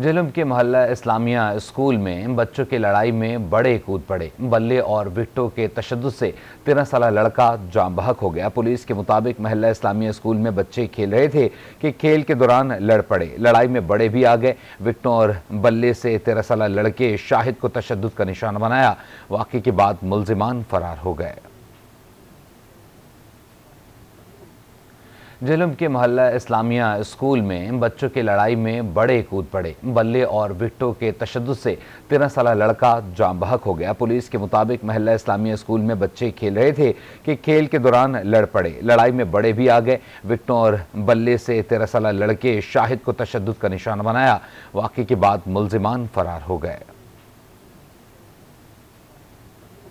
झेलम के मोहल्ला इस्लामिया स्कूल में बच्चों की लड़ाई में बड़े कूद पड़े बल्ले और विट्टो के तशद से तेरह साल लड़का जाम बहक हो गया पुलिस के मुताबिक मोहल्ला इस्लामिया स्कूल में बच्चे खेल रहे थे कि खेल के दौरान लड़ पड़े लड़ाई में बड़े भी आ गए विट्टों और बल्ले से तेरह साल लड़के शाहिद को तशद का निशाना बनाया वाक़े के बाद मुलजिमान फरार हो गए झेलम के मोहल्ला इस्लामिया स्कूल में बच्चों की लड़ाई में बड़े कूद पड़े बल्ले और विकटों के तशद से तेरह साल लड़का जाम बहक हो गया पुलिस के मुताबिक महल्ला इस्लामिया स्कूल में बच्चे खेल रहे थे कि खेल के दौरान लड़ पड़े लड़ाई में बड़े भी आ गए विकटों और बल्ले से तेरह साल लड़के शाहिद को तशद का निशाना बनाया वाकई के बाद मुलजिमान फरार हो गए